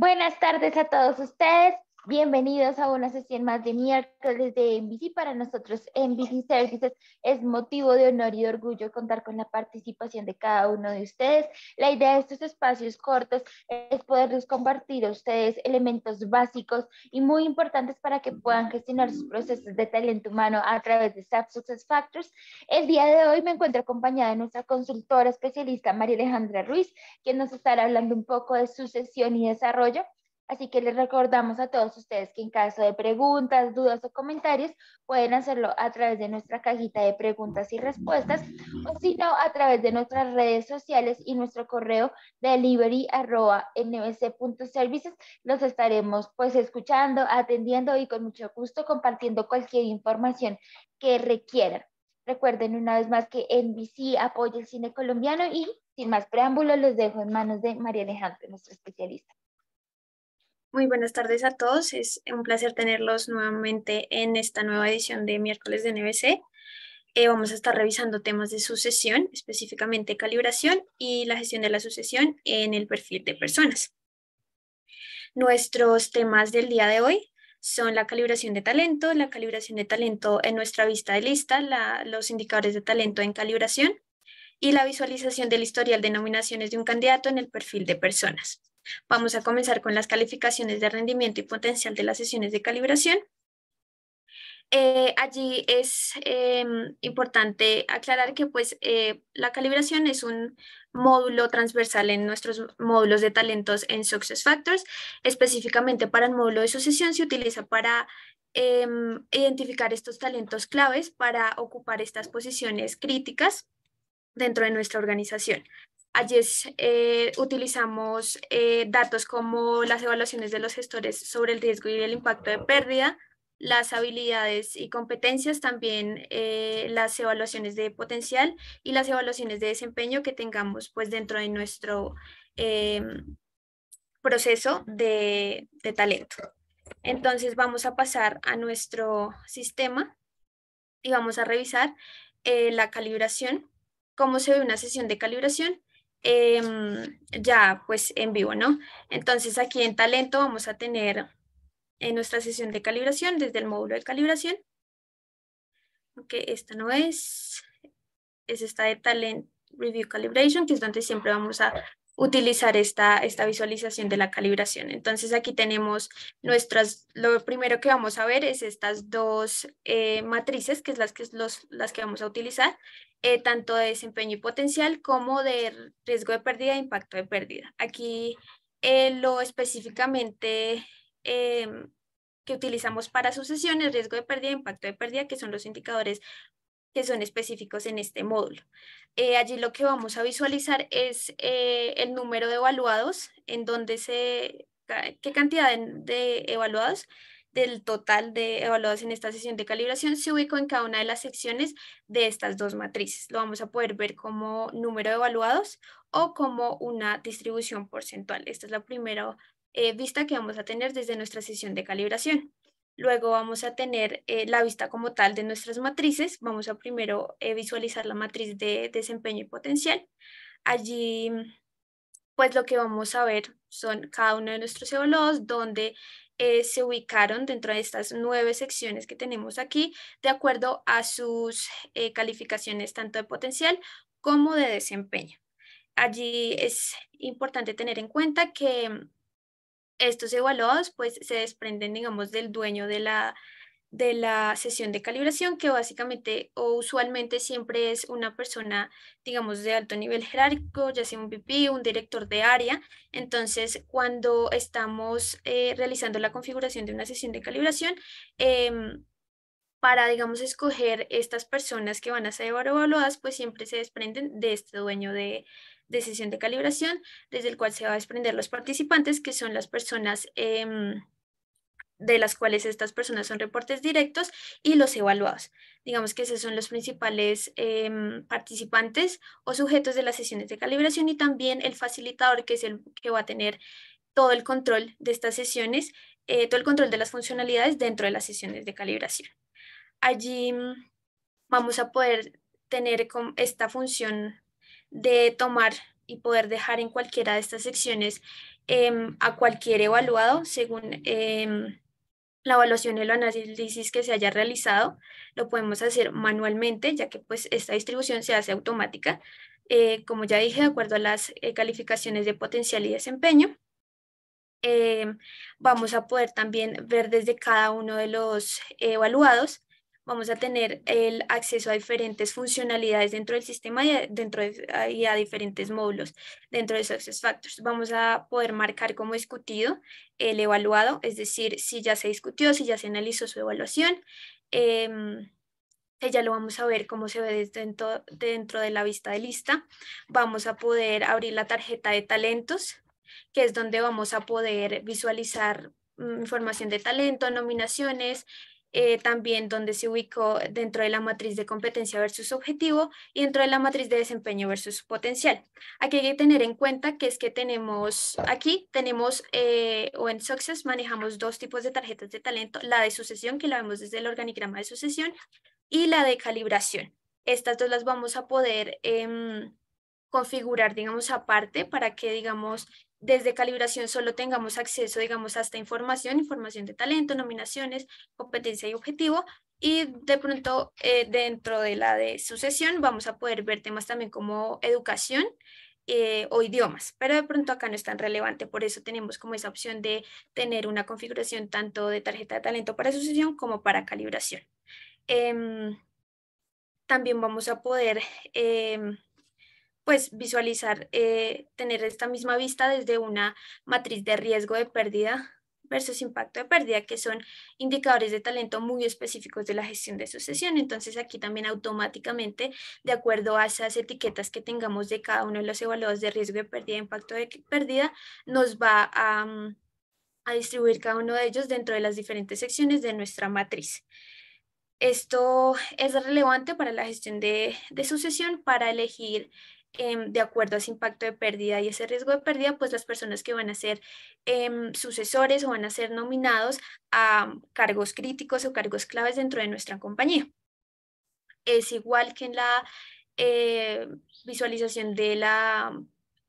Buenas tardes a todos ustedes. Bienvenidos a una sesión más de miércoles de MVC. Para nosotros, MVC Services es motivo de honor y de orgullo contar con la participación de cada uno de ustedes. La idea de estos espacios cortos es poderles compartir a ustedes elementos básicos y muy importantes para que puedan gestionar sus procesos de talento humano a través de SAP Success Factors. El día de hoy me encuentro acompañada de nuestra consultora especialista María Alejandra Ruiz, quien nos estará hablando un poco de sucesión y desarrollo. Así que les recordamos a todos ustedes que en caso de preguntas, dudas o comentarios, pueden hacerlo a través de nuestra cajita de preguntas y respuestas o si no, a través de nuestras redes sociales y nuestro correo delivery.nbc.services. Los estaremos pues escuchando, atendiendo y con mucho gusto compartiendo cualquier información que requieran. Recuerden una vez más que NBC apoya el cine colombiano y sin más preámbulos los dejo en manos de María Alejandra, nuestra especialista. Muy buenas tardes a todos. Es un placer tenerlos nuevamente en esta nueva edición de miércoles de NBC. Eh, vamos a estar revisando temas de sucesión, específicamente calibración y la gestión de la sucesión en el perfil de personas. Nuestros temas del día de hoy son la calibración de talento, la calibración de talento en nuestra vista de lista, los indicadores de talento en calibración y la visualización del historial de nominaciones de un candidato en el perfil de personas. Vamos a comenzar con las calificaciones de rendimiento y potencial de las sesiones de calibración. Eh, allí es em, importante aclarar que pues, eh, la calibración es un módulo transversal en nuestros módulos de talentos en Success Factors. Específicamente para el módulo de sucesión se utiliza para em, identificar estos talentos claves para ocupar estas posiciones críticas dentro de nuestra organización. Allí eh, utilizamos eh, datos como las evaluaciones de los gestores sobre el riesgo y el impacto de pérdida, las habilidades y competencias, también eh, las evaluaciones de potencial y las evaluaciones de desempeño que tengamos pues, dentro de nuestro eh, proceso de, de talento. Entonces vamos a pasar a nuestro sistema y vamos a revisar la calibración, cómo se ve una sesión de calibración Em, ya pues en vivo, ¿no? Entonces aquí en talento vamos a tener en nuestra sesión de calibración, desde el módulo de calibración, aunque esta no es, es esta de Talent Review Calibration, que es donde siempre vamos a utilizar esta, esta visualización de la calibración. Entonces aquí tenemos nuestras, lo primero que vamos a ver es estas dos eh, matrices, que es las que, los, las que vamos a utilizar, eh, tanto de desempeño y potencial como de riesgo de pérdida e impacto de pérdida. Aquí eh, lo específicamente em, que utilizamos para sucesiones, riesgo de pérdida e impacto de pérdida, que son los indicadores que son específicos en este módulo. Eh, allí lo que vamos a visualizar es el número de evaluados, en donde se, qué cantidad de, evaluados, del total de evaluados en esta sesión de calibración se ubicó en cada una de las secciones de estas dos matrices. Lo vamos a poder ver como número de evaluados o como una distribución porcentual. Esta es la primera eh, vista que vamos a tener desde nuestra sesión de calibración. Luego vamos a tener eh, la vista como tal de nuestras matrices. Vamos a primero eh, visualizar la matriz de desempeño y potencial. Allí, pues lo que vamos a ver son cada uno de nuestros evaluados, donde eh, se ubicaron dentro de estas nueve secciones que tenemos aquí de acuerdo a sus eh, calificaciones tanto de potencial como de desempeño. Allí es importante tener en cuenta que estos evaluados pues se desprenden digamos del dueño de la, de la sesión de calibración, que básicamente o usualmente siempre es una persona, digamos, de alto nivel jerárquico, ya sea un VP, un director de área. Entonces, cuando estamos eh, realizando la configuración de una sesión de calibración, em, para, digamos, escoger estas personas que van a ser evaluadas, pues siempre se desprenden de este dueño de, de sesión de calibración, desde el cual se va a desprender los participantes, que son las personas... Em, de las cuales estas personas son reportes directos y los evaluados. Digamos que esos son los principales em, participantes o sujetos de las sesiones de calibración y también el facilitador, que es el que va a tener todo el control de estas sesiones, eh, todo el control de las funcionalidades dentro de las sesiones de calibración. Allí mm, vamos a poder tener esta función de tomar y poder dejar en cualquiera de estas secciones em, a cualquier evaluado según em, la evaluación y el análisis que se haya realizado lo podemos hacer manualmente, ya que pues esta distribución se hace automática, eh, como ya dije, de acuerdo a las eh, calificaciones de potencial y desempeño. Eh, vamos a poder también ver desde cada uno de los evaluados vamos a tener el acceso a diferentes funcionalidades dentro del sistema y a, dentro a diferentes módulos dentro de SuccessFactors. Factors. Vamos a poder marcar como discutido el evaluado, es decir, si ya se discutió, si ya se analizó su evaluación. Eh, ya lo vamos a ver cómo se ve dentro, dentro de la vista de lista. Vamos a poder abrir la tarjeta de talentos, que es donde vamos a poder visualizar mm, información de talento, nominaciones, eh, también donde se ubicó dentro de la matriz de competencia versus objetivo y dentro de la matriz de desempeño versus potencial. Aquí hay que tener en cuenta que es que tenemos, aquí tenemos eh, o en Success manejamos dos tipos de tarjetas de talento, la de sucesión que la vemos desde el organigrama de sucesión y la de calibración. Estas dos las vamos a poder em, configurar, digamos, aparte para que, digamos, desde calibración solo tengamos acceso, digamos, a esta información, información de talento, nominaciones, competencia y objetivo. Y de pronto, eh, dentro de la de sucesión, vamos a poder ver temas también como educación eh, o idiomas, pero de pronto acá no es tan relevante, por eso tenemos como esa opción de tener una configuración tanto de tarjeta de talento para sucesión como para calibración. Em, también vamos a poder em, pues, visualizar, eh, tener esta misma vista desde una matriz de riesgo de pérdida versus impacto de pérdida, que son indicadores de talento muy específicos de la gestión de sucesión. Entonces aquí también automáticamente, de acuerdo a esas etiquetas que tengamos de cada uno de los evaluados de riesgo de pérdida, e impacto de pérdida, nos va mm, a, distribuir cada uno de ellos dentro de las diferentes secciones de nuestra matriz. Esto es relevante para la gestión de, de sucesión para elegir Em, de acuerdo a ese impacto de pérdida y ese riesgo de pérdida, pues las personas que van a ser em, sucesores o van a ser nominados a cargos críticos o cargos claves dentro de nuestra compañía. Es igual que en la eh, visualización de la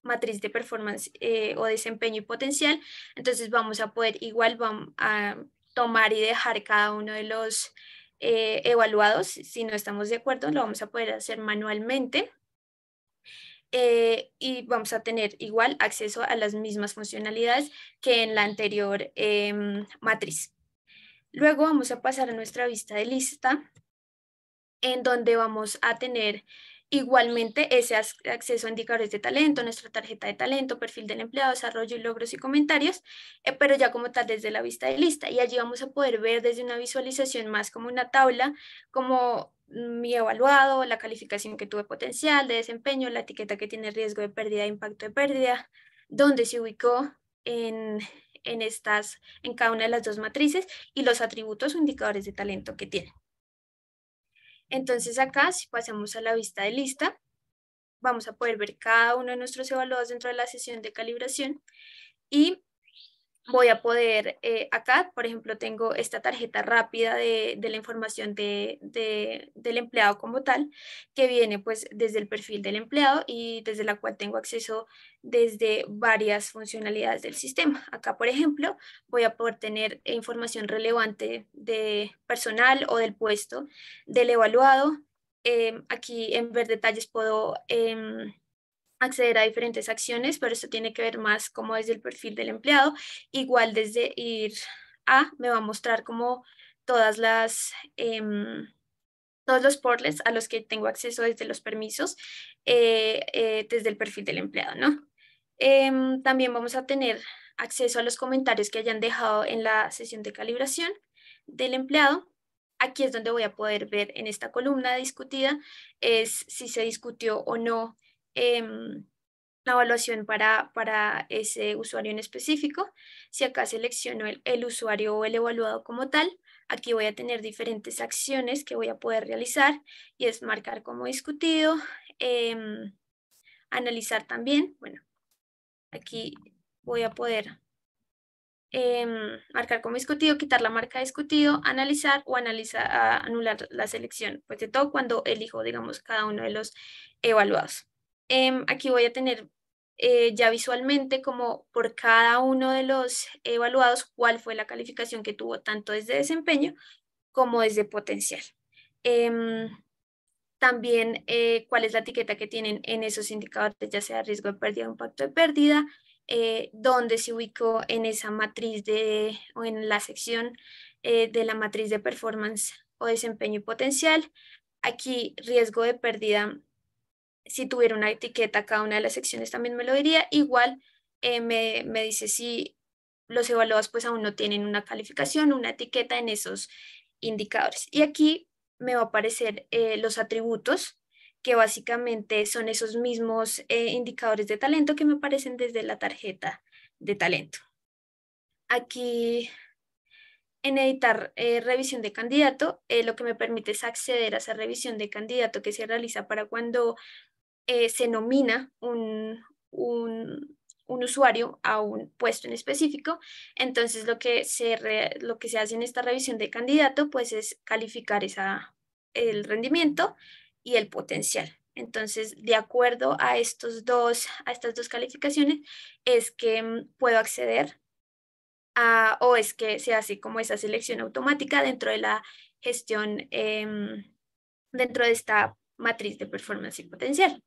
matriz de performance eh, o desempeño y potencial, entonces vamos a poder igual vamos a tomar y dejar cada uno de los eh, evaluados, si no estamos de acuerdo, lo vamos a poder hacer manualmente eh, y vamos a tener igual acceso a las mismas funcionalidades que en la anterior em, matriz. Luego vamos a pasar a nuestra vista de lista, en donde vamos a tener igualmente ese acceso a indicadores de talento, nuestra tarjeta de talento, perfil del empleado, desarrollo y logros y comentarios, eh, pero ya como tal desde la vista de lista. Y allí vamos a poder ver desde una visualización más como una tabla, como mi evaluado, la calificación que tuve potencial de desempeño, la etiqueta que tiene riesgo de pérdida, impacto de pérdida, dónde se ubicó en, estas, en cada una de las dos matrices y los atributos o indicadores de talento que tiene. Entonces acá, si pasamos a la vista de lista, vamos a poder ver cada uno de nuestros evaluados dentro de la sesión de calibración y voy a poder, eh, acá, por ejemplo, tengo esta tarjeta rápida de, la información del empleado como tal, que viene pues desde el perfil del empleado y desde la cual tengo acceso desde varias funcionalidades del sistema. Acá, por ejemplo, voy a poder tener información relevante de personal o del puesto, del evaluado. Em, aquí en ver detalles puedo... Em, acceder a diferentes acciones, pero esto tiene que ver más como desde el perfil del empleado, igual desde ir a, me va a mostrar como todas las... Em, todos los portlets a los que tengo acceso desde los permisos, eh, eh, desde el perfil del empleado, ¿no? Em, también vamos a tener acceso a los comentarios que hayan dejado en la sesión de calibración del empleado. Aquí es donde voy a poder ver en esta columna discutida es si se discutió o no Em, la evaluación para, para ese usuario en específico. Si acá selecciono el, usuario o el evaluado como tal, aquí voy a tener diferentes acciones que voy a poder realizar y es marcar como discutido, em, analizar también, bueno, aquí voy a poder em, marcar como discutido, quitar la marca discutido, analizar o analizar, anular la selección, pues de todo cuando elijo, digamos, cada uno de los evaluados. Em, aquí voy a tener eh, ya visualmente como por cada uno de los evaluados cuál fue la calificación que tuvo tanto desde desempeño como desde potencial. Em, también eh, cuál es la etiqueta que tienen en esos indicadores, ya sea riesgo de pérdida o impacto de pérdida, eh, dónde se ubicó en esa matriz de, o en la sección de la matriz de performance o desempeño y potencial. Aquí riesgo de pérdida si tuviera una etiqueta cada una de las secciones también me lo diría. Igual eh, me, dice si los evaluados pues aún no tienen una calificación, una etiqueta en esos indicadores. Y aquí me va a aparecer eh, los atributos, que básicamente son esos mismos eh, indicadores de talento que me aparecen desde la tarjeta de talento. Aquí en editar revisión de candidato, lo que me permite es acceder a esa revisión de candidato que se realiza para cuando eh, se nomina un, usuario a un puesto en específico. Entonces, lo que, se lo que se hace en esta revisión de candidato, pues es calificar el rendimiento y el potencial. Entonces, de acuerdo a, estos dos, a estas dos calificaciones, es que mm, puedo acceder o es que se hace como esa selección automática dentro de la gestión, em, dentro de esta matriz de performance y potencial.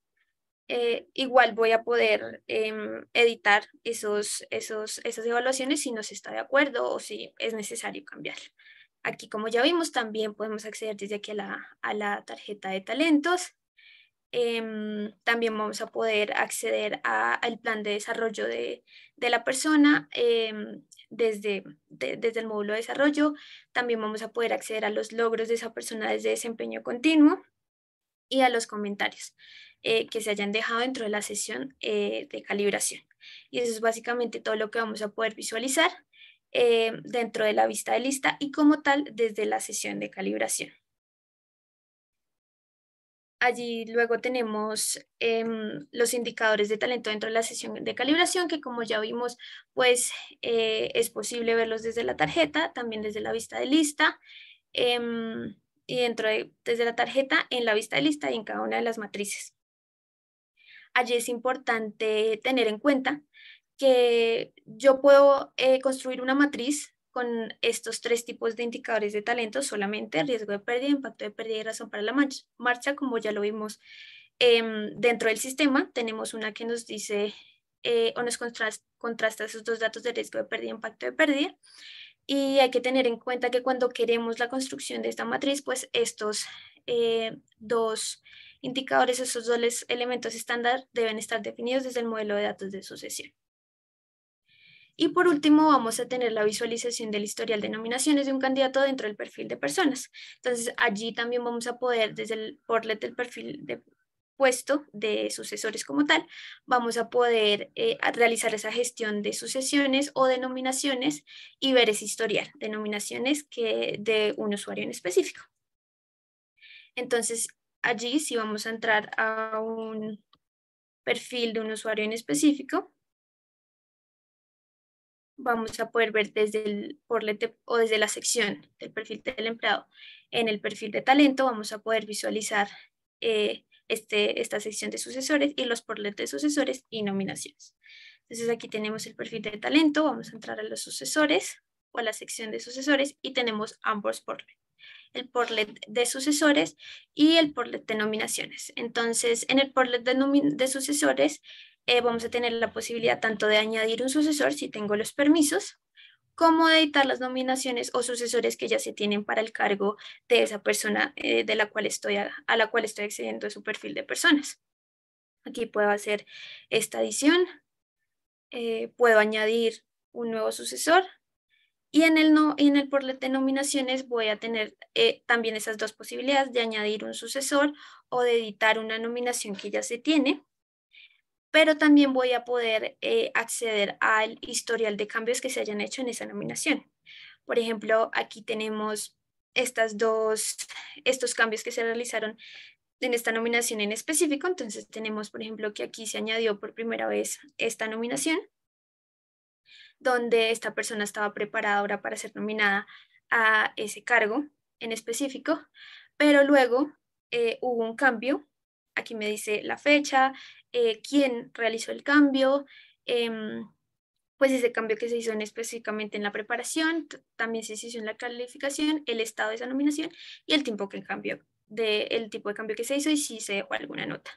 Eh, igual voy a poder em, editar esos, esos, esas evaluaciones si no se está de acuerdo o si es necesario cambiar. Aquí, como ya vimos, también podemos acceder desde aquí a la, tarjeta de talentos. Em, también vamos a poder acceder al plan de desarrollo de, la persona em, desde, desde el módulo de desarrollo. También vamos a poder acceder a los logros de esa persona desde desempeño continuo y a los comentarios eh, que se hayan dejado dentro de la sesión eh, de calibración. Y eso es básicamente todo lo que vamos a poder visualizar eh, dentro de la vista de lista y como tal desde la sesión de calibración. Allí luego tenemos em, los indicadores de talento dentro de la sesión de calibración, que como ya vimos, pues es posible verlos desde la tarjeta, también desde la vista de lista. Em, y dentro desde la tarjeta en la vista de lista y en cada una de las matrices. Allí es importante tener en cuenta que yo puedo eh, construir una matriz con estos tres tipos de indicadores de talento solamente, riesgo de pérdida, impacto de pérdida y razón para la marcha, como ya lo vimos em, dentro del sistema, tenemos una que nos dice eh, o nos contrasta, esos dos datos de riesgo de pérdida y impacto de pérdida. Y hay que tener en cuenta que cuando queremos la construcción de esta matriz, pues estos eh, dos indicadores, esos dos elementos estándar deben estar definidos desde el modelo de datos de sucesión. Y por último, vamos a tener la visualización del historial de nominaciones de un candidato dentro del perfil de personas. Entonces, allí también vamos a poder, desde el portlet del perfil de, puesto de sucesores como tal, vamos a poder eh, realizar esa gestión de sucesiones o denominaciones y ver ese historial, denominaciones que de un usuario en específico. Entonces, allí si vamos a entrar a un perfil de un usuario en específico, vamos a poder ver desde el porlete o desde la sección del perfil del empleado. En el perfil de talento vamos a poder visualizar eh, este, esta sección de sucesores y los porlet de sucesores y nominaciones. Entonces aquí tenemos el perfil de talento, vamos a entrar a los sucesores o a la sección de sucesores y tenemos ambos porlet el porlet de sucesores y el porlet de nominaciones. Entonces, en el porlet de, sucesores eh, vamos a tener la posibilidad tanto de añadir un sucesor si tengo los permisos, cómo editar las nominaciones o sucesores que ya se tienen para el cargo de esa persona eh, de la cual estoy a, la cual estoy accediendo su perfil de personas. Aquí puedo hacer esta edición, eh, puedo añadir un nuevo sucesor y en el, no, en el porlet de nominaciones voy a tener eh, también esas dos posibilidades de añadir un sucesor o de editar una nominación que ya se tiene pero también voy a poder eh, acceder al historial de cambios que se hayan hecho en esa nominación. Por ejemplo, aquí tenemos estas dos, estos cambios que se realizaron en esta nominación en específico. Entonces tenemos, por ejemplo, que aquí se añadió por primera vez esta nominación, donde esta persona estaba preparada ahora para ser nominada a ese cargo en específico, pero luego eh, hubo un cambio aquí me dice la fecha, eh, quién realizó el cambio, em, pues ese cambio que se hizo específicamente en la preparación, también se hizo en la calificación, el estado de esa nominación y el tiempo que cambió, de, tipo de cambio que se hizo y si se dejó alguna nota.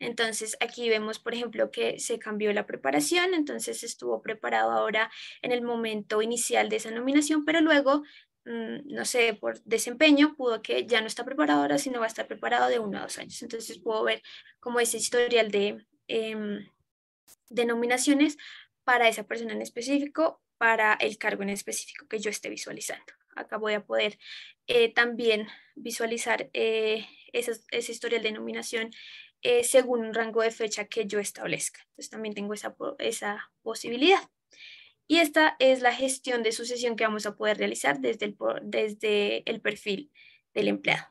Entonces aquí vemos, por ejemplo, que se cambió la preparación, entonces estuvo preparado ahora en el momento inicial de esa nominación, pero luego Mm, no sé, por desempeño, pudo que ya no está preparado ahora, sino va a estar preparado de uno a dos años. Entonces puedo ver como ese historial de em, denominaciones para esa persona en específico, para el cargo en específico que yo esté visualizando. Acá voy a poder eh, también visualizar eh, ese esa, historial de denominación eh, según un rango de fecha que yo establezca. Entonces también tengo esa, esa posibilidad. Y esta es la gestión de sucesión que vamos a poder realizar desde el, desde el perfil del empleado.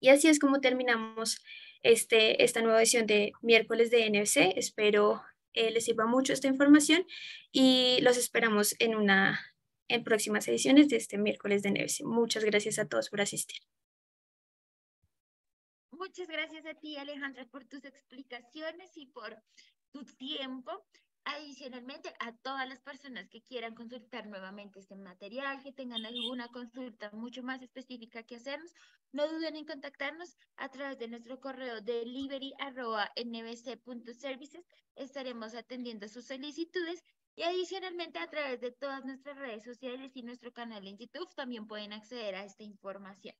Y así es como terminamos este, esta nueva edición de miércoles de NFC. Espero eh, les sirva mucho esta información y los esperamos en, una, en próximas ediciones de este miércoles de NFC. Muchas gracias a todos por asistir. Muchas gracias a ti, Alejandra, por tus explicaciones y por tu tiempo. Adicionalmente, a todas las personas que quieran consultar nuevamente este material, que tengan alguna consulta mucho más específica que hacernos, no duden en contactarnos a través de nuestro correo delivery.nbc.services. Estaremos atendiendo sus solicitudes y adicionalmente a través de todas nuestras redes sociales y nuestro canal en YouTube también pueden acceder a esta información.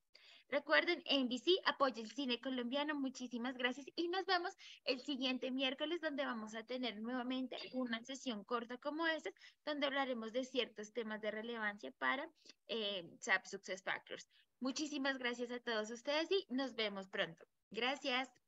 Recuerden, NBC apoya el cine colombiano. Muchísimas gracias y nos vemos el siguiente miércoles donde vamos a tener nuevamente una sesión corta como esta, donde hablaremos de ciertos temas de relevancia para SAP eh, Success Factors. Muchísimas gracias a todos ustedes y nos vemos pronto. Gracias.